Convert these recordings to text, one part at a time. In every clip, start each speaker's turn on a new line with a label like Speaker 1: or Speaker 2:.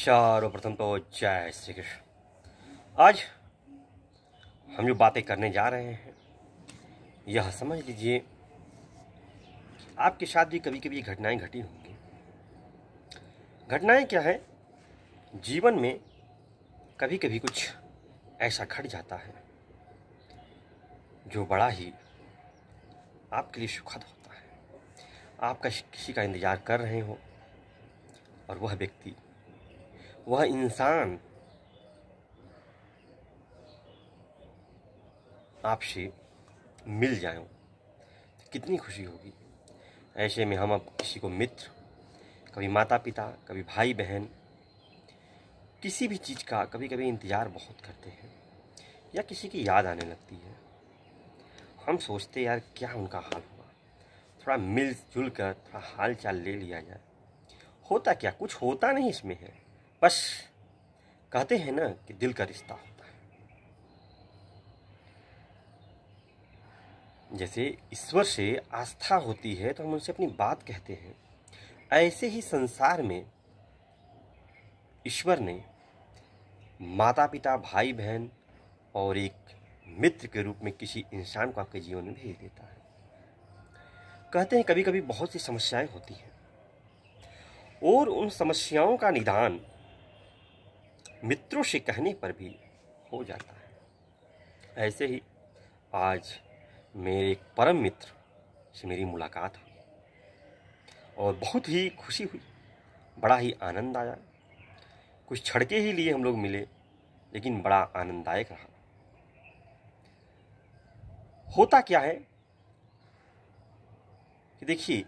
Speaker 1: सर्वप्रथम तो जय श्री कृष्ण आज हम जो बातें करने जा रहे हैं यह समझ लीजिए आपके साथ भी कभी कभी घटनाएं घटी होंगी घटनाएं क्या है जीवन में कभी कभी कुछ ऐसा घट जाता है जो बड़ा ही आपके लिए सुखद होता है आपका किसी का इंतज़ार कर रहे हो और वह व्यक्ति वह इंसान आपसे मिल जाए तो कितनी खुशी होगी ऐसे में हम अब किसी को मित्र कभी माता पिता कभी भाई बहन किसी भी चीज़ का कभी कभी इंतज़ार बहुत करते हैं या किसी की याद आने लगती है हम सोचते यार क्या उनका हाल हुआ थोड़ा मिलजुल कर थोड़ा हाल चाल ले लिया जाए होता क्या कुछ होता नहीं इसमें है बस कहते हैं ना कि दिल का रिश्ता होता है जैसे ईश्वर से आस्था होती है तो हम उनसे अपनी बात कहते हैं ऐसे ही संसार में ईश्वर ने माता पिता भाई बहन और एक मित्र के रूप में किसी इंसान को आपके जीवन में भेज देता है कहते हैं कभी कभी बहुत सी समस्याएं होती हैं और उन समस्याओं का निदान मित्रों से कहने पर भी हो जाता है ऐसे ही आज मेरे एक परम मित्र से मेरी मुलाकात हुई और बहुत ही खुशी हुई बड़ा ही आनंद आया कुछ छड़के ही लिए हम लोग मिले लेकिन बड़ा आनंददायक रहा होता क्या है कि देखिए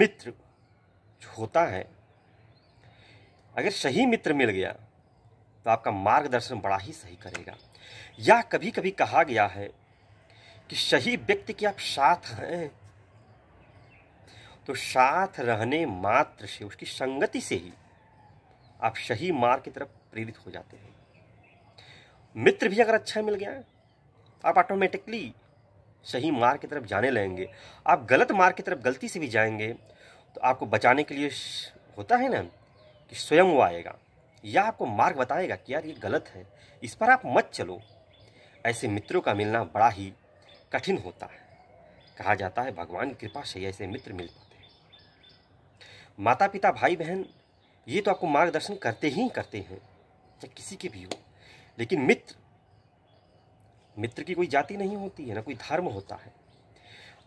Speaker 1: मित्र जो होता है अगर सही मित्र मिल गया तो आपका मार्गदर्शन बड़ा ही सही करेगा या कभी कभी कहा गया है कि सही व्यक्ति के आप साथ हैं तो साथ रहने मात्र से उसकी संगति से ही आप सही मार्ग की तरफ प्रेरित हो जाते हैं मित्र भी अगर अच्छा मिल गया आप ऑटोमेटिकली सही मार्ग की तरफ जाने लगेंगे आप गलत मार्ग की तरफ गलती से भी जाएंगे तो आपको बचाने के लिए होता है ना कि स्वयं वो आएगा या आपको मार्ग बताएगा कि यार ये गलत है इस पर आप मत चलो ऐसे मित्रों का मिलना बड़ा ही कठिन होता है कहा जाता है भगवान की कृपा से ऐसे मित्र मिल पाते हैं माता पिता भाई बहन ये तो आपको मार्गदर्शन करते ही करते हैं चाहे किसी के भी हो लेकिन मित्र मित्र की कोई जाति नहीं होती है ना कोई धर्म होता है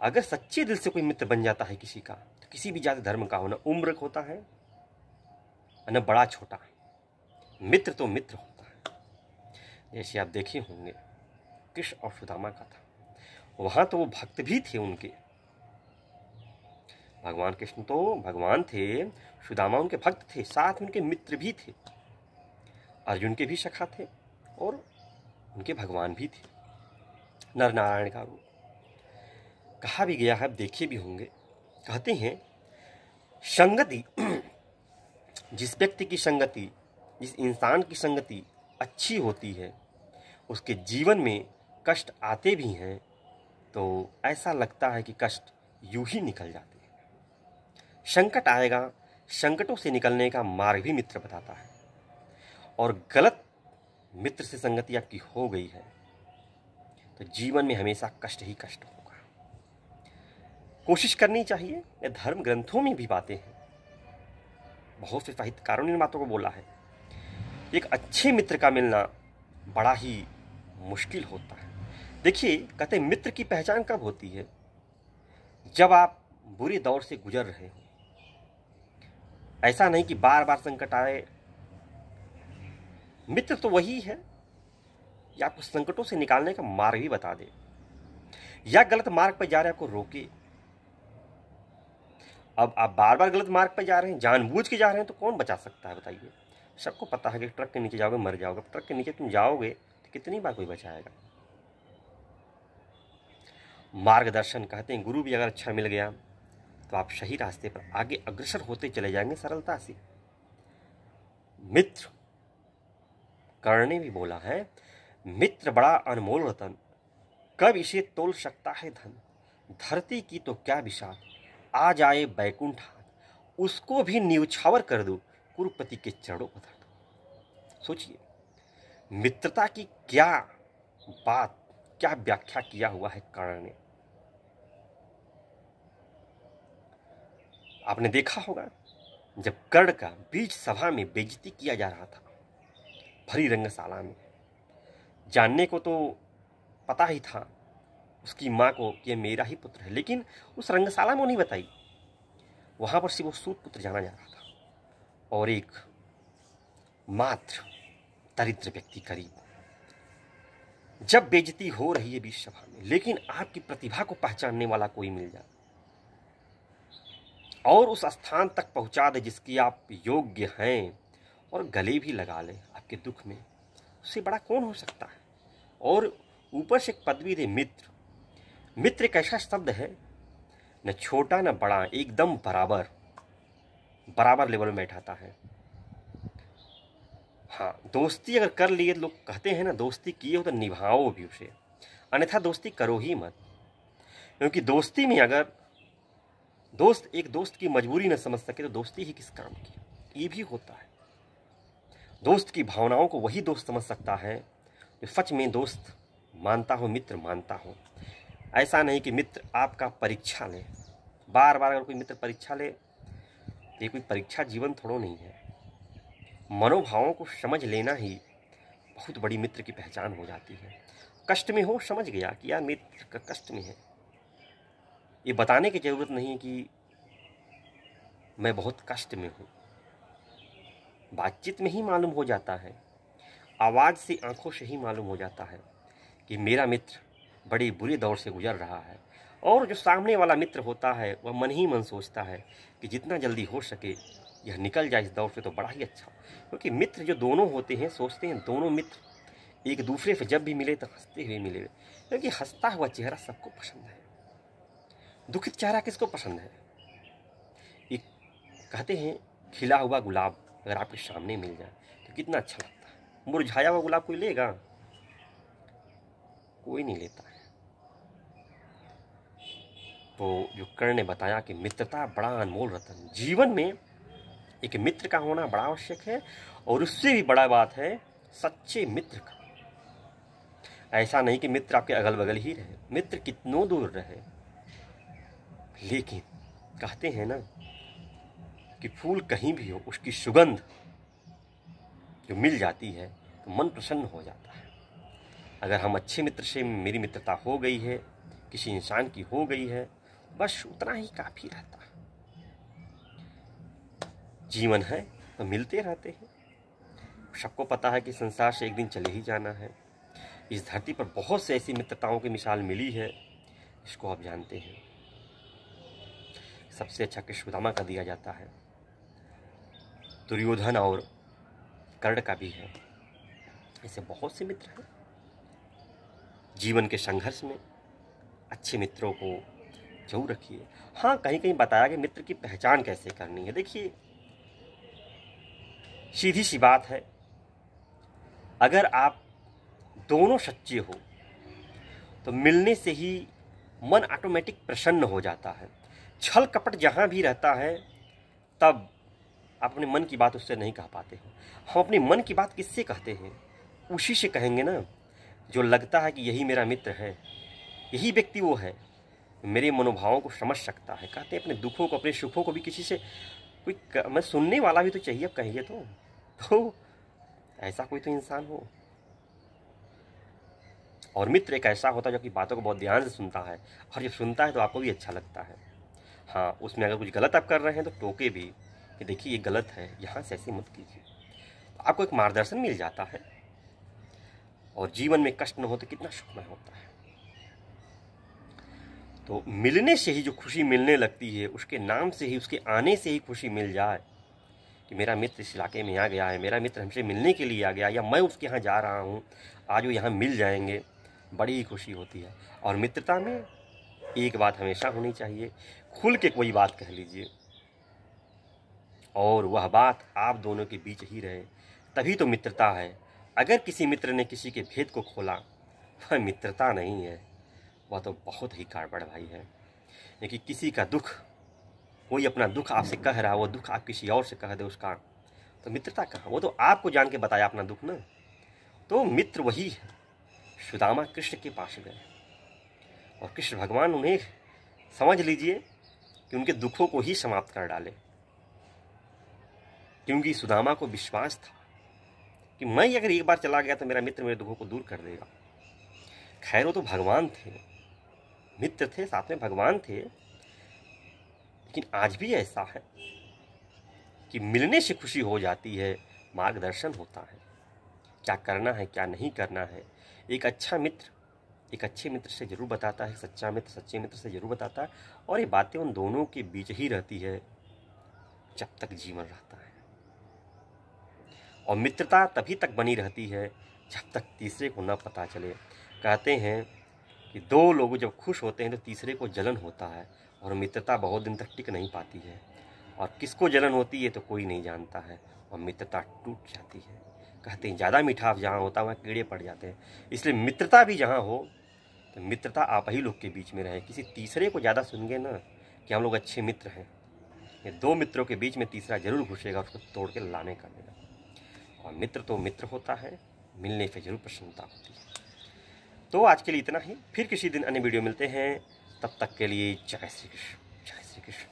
Speaker 1: अगर सच्चे दिल से कोई मित्र बन जाता है किसी का तो किसी भी जाति धर्म का हो उम्र होता है ना बड़ा छोटा मित्र तो मित्र होता है जैसे आप देखे होंगे कृष्ण और सुदामा का था वहाँ तो वो भक्त भी थे उनके भगवान कृष्ण तो भगवान थे सुदामा उनके भक्त थे साथ में उनके मित्र भी थे अर्जुन के भी सखा थे और उनके भगवान भी थे नरनारायण का रूप कहा भी गया है आप देखे भी होंगे कहते हैं संगति जिस व्यक्ति की संगति जिस इंसान की संगति अच्छी होती है उसके जीवन में कष्ट आते भी हैं तो ऐसा लगता है कि कष्ट यूं ही निकल जाते हैं संकट आएगा संकटों से निकलने का मार्ग भी मित्र बताता है और गलत मित्र से संगति आपकी हो गई है तो जीवन में हमेशा कष्ट ही कष्ट होगा कोशिश करनी चाहिए धर्म ग्रंथों में भी बातें हैं बहुत से साहित्यकारों ने इन बातों को बोला है एक अच्छे मित्र का मिलना बड़ा ही मुश्किल होता है देखिए कहते मित्र की पहचान कब होती है जब आप बुरे दौर से गुजर रहे हो ऐसा नहीं कि बार बार संकट आए मित्र तो वही है या आपको संकटों से निकालने का मार्ग भी बता दे या गलत मार्ग पर जा रहे आपको रोके अब आप बार बार गलत मार्ग पर जा रहे हैं जानबूझ के जा रहे हैं तो कौन बचा सकता है बताइए सबको पता है कि ट्रक के नीचे जाओगे मर जाओगे ट्रक के नीचे तुम जाओगे तो कितनी बार कोई बचाएगा मार्गदर्शन कहते हैं गुरु भी अगर अच्छा मिल गया तो आप सही रास्ते पर आगे अग्रसर होते चले जाएंगे सरलता से मित्र कर्ण ने भी बोला है मित्र बड़ा अनमोल रतन कब इसे तोल सकता है धन धरती की तो क्या विषाद आ जाए बैकुंठ उसको भी न्यूछावर कर दूँ कुरुपति के चरणों पर धर सोचिए मित्रता की क्या बात क्या व्याख्या किया हुआ है कर्ण ने आपने देखा होगा जब कर्ण का बीज सभा में बेजती किया जा रहा था भरी रंगशाला में जानने को तो पता ही था उसकी माँ को कि मेरा ही पुत्र है लेकिन उस रंगशाला में नहीं बताई वहाँ पर सिर्फ वो सूत पुत्र जाना जा रहा था और एक मात्र दरिद्र व्यक्ति करीब जब बेजती हो रही है बीच सभा में लेकिन आपकी प्रतिभा को पहचानने वाला कोई मिल जाए और उस स्थान तक पहुंचा दे जिसकी आप योग्य हैं और गले भी लगा ले आपके दुख में उससे बड़ा कौन हो सकता है और ऊपर से एक पदवी दे मित्र मित्र कैसा शब्द है न छोटा न बड़ा एकदम बराबर बराबर लेवल में बैठाता है हाँ दोस्ती अगर कर लिए लोग कहते हैं ना दोस्ती किए हो तो निभाओ भी उसे अन्यथा दोस्ती करो ही मत क्योंकि दोस्ती में अगर दोस्त एक दोस्त की मजबूरी न समझ सके तो दोस्ती ही किस काम की ये भी होता है दोस्त की भावनाओं को वही दोस्त समझ सकता है जो सच में दोस्त मानता हो मित्र मानता हो ऐसा नहीं कि मित्र आपका परीक्षा ले बार बार अगर कोई मित्र परीक्षा ले ये कोई परीक्षा जीवन थोड़ो नहीं है मनोभावों को समझ लेना ही बहुत बड़ी मित्र की पहचान हो जाती है कष्ट में हो समझ गया कि यार मित्र कष्ट में है ये बताने की ज़रूरत नहीं कि मैं बहुत कष्ट में हूँ बातचीत में ही मालूम हो जाता है आवाज़ से आंखों से ही मालूम हो जाता है कि मेरा मित्र बड़े बुरे दौर से गुजर रहा है और जो सामने वाला मित्र होता है वह मन ही मन सोचता है कि जितना जल्दी हो सके यह निकल जाए इस दौर से तो बड़ा ही अच्छा क्योंकि मित्र जो दोनों होते हैं सोचते हैं दोनों मित्र एक दूसरे से जब भी मिले तो हंसते हुए मिले क्योंकि हंसता हुआ चेहरा सबको पसंद है दुखित चेहरा किसको पसंद है एक कहते हैं खिला हुआ गुलाब अगर आपके सामने मिल जाए तो कितना अच्छा लगता है मुरझाया हुआ गुलाब कोई लेगा कोई नहीं लेता तो जो कर्ण ने बताया कि मित्रता बड़ा अनमोल रतन जीवन में एक मित्र का होना बड़ा आवश्यक है और उससे भी बड़ा बात है सच्चे मित्र का ऐसा नहीं कि मित्र आपके अगल बगल ही रहे मित्र कितनों दूर रहे लेकिन कहते हैं ना कि फूल कहीं भी हो उसकी सुगंध जो मिल जाती है तो मन प्रसन्न हो जाता है अगर हम अच्छे मित्र से मेरी मित्रता हो गई है किसी इंसान की हो गई है बस उतना ही काफ़ी रहता है जीवन है तो मिलते रहते हैं सबको पता है कि संसार से एक दिन चले ही जाना है इस धरती पर बहुत से ऐसी मित्रताओं की मिसाल मिली है इसको आप जानते हैं सबसे अच्छा कृष्णदामा का दिया जाता है दुर्योधन और कर्ण का भी है ऐसे बहुत से मित्र हैं जीवन के संघर्ष में अच्छे मित्रों को जरूर रखिए हाँ कहीं कहीं बताया कि मित्र की पहचान कैसे करनी है देखिए सीधी सी बात है अगर आप दोनों सच्चे हो तो मिलने से ही मन ऑटोमेटिक प्रसन्न हो जाता है छल कपट जहाँ भी रहता है तब आप अपने मन की बात उससे नहीं कह पाते हो हम अपने मन की बात किससे कहते हैं उसी से कहेंगे ना जो लगता है कि यही मेरा मित्र है यही व्यक्ति वो है मेरे मनोभावों को समझ सकता है कहते हैं अपने दुखों को अपने सुखों को भी किसी से कोई मैं सुनने वाला भी तो चाहिए अब कहिए तो तो ऐसा कोई तो इंसान हो और मित्र एक ऐसा होता है जो कि बातों को बहुत ध्यान से सुनता है और जब सुनता है तो आपको भी अच्छा लगता है हाँ उसमें अगर कुछ गलत आप कर रहे हैं तो टोके भी कि देखिए ये गलत है यहाँ से ऐसे मत कीजिए तो आपको एक मार्गदर्शन मिल जाता है और जीवन में कष्ट न हो तो कितना सुखमय होता है तो मिलने से ही जो खुशी मिलने लगती है उसके नाम से ही उसके आने से ही खुशी मिल जाए कि मेरा मित्र इस इलाके में आ गया है मेरा मित्र हमसे मिलने के लिए आ गया या मैं उसके यहाँ जा रहा हूँ आज वो यहाँ मिल जाएंगे बड़ी ही खुशी होती है और मित्रता में एक बात हमेशा होनी चाहिए खुल के कोई बात कह लीजिए और वह बात आप दोनों के बीच ही रहे तभी तो मित्रता है अगर किसी मित्र ने किसी के भेद को खोला वह मित्रता नहीं है वह तो बहुत ही गड़बड़ भाई है कि किसी का दुख कोई अपना दुख आपसे कह रहा वो दुख आप किसी और से कह दे उसका तो मित्रता कहाँ वो तो आपको जान के बताया अपना दुख ना तो मित्र वही है सुदामा कृष्ण के पास गए और कृष्ण भगवान उन्हें समझ लीजिए कि उनके दुखों को ही समाप्त कर डाले क्योंकि सुदामा को विश्वास था कि मैं अगर एक बार चला गया तो मेरा मित्र मेरे दुखों को दूर कर देगा खैर वो तो भगवान थे मित्र थे साथ में भगवान थे लेकिन आज भी ऐसा है कि मिलने से खुशी हो जाती है मार्गदर्शन होता है क्या करना है क्या नहीं करना है एक अच्छा मित्र एक अच्छे मित्र से ज़रूर बताता है सच्चा मित्र सच्चे मित्र से ज़रूर बताता है और ये बातें उन दोनों के बीच ही रहती है जब तक जीवन रहता है और मित्रता तभी तक बनी रहती है जब तक तीसरे को न पता चले कहते हैं कि दो लोग जब खुश होते हैं तो तीसरे को जलन होता है और मित्रता बहुत दिन तक टिक नहीं पाती है और किसको जलन होती है तो कोई नहीं जानता है और मित्रता टूट जाती है कहते हैं ज़्यादा मिठास जहाँ होता है वहाँ कीड़े पड़ जाते हैं इसलिए मित्रता भी जहाँ हो तो मित्रता आप ही लोग के बीच में रहे किसी तीसरे को ज़्यादा सुनगे ना कि हम लोग अच्छे मित्र हैं ये दो मित्रों के बीच में तीसरा जरूर घुसेगा उसको तोड़ के लाने का मेरा और मित्र तो मित्र होता है मिलने पर जरूर प्रसन्नता होती है तो आज के लिए इतना ही फिर किसी दिन अन्य वीडियो मिलते हैं तब तक के लिए जय श्री कृष्ण जय श्री कृष्ण